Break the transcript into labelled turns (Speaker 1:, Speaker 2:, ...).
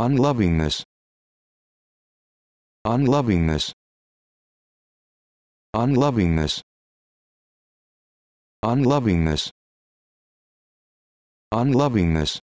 Speaker 1: unlovingness unlovingness unlovingness unlovingness unlovingness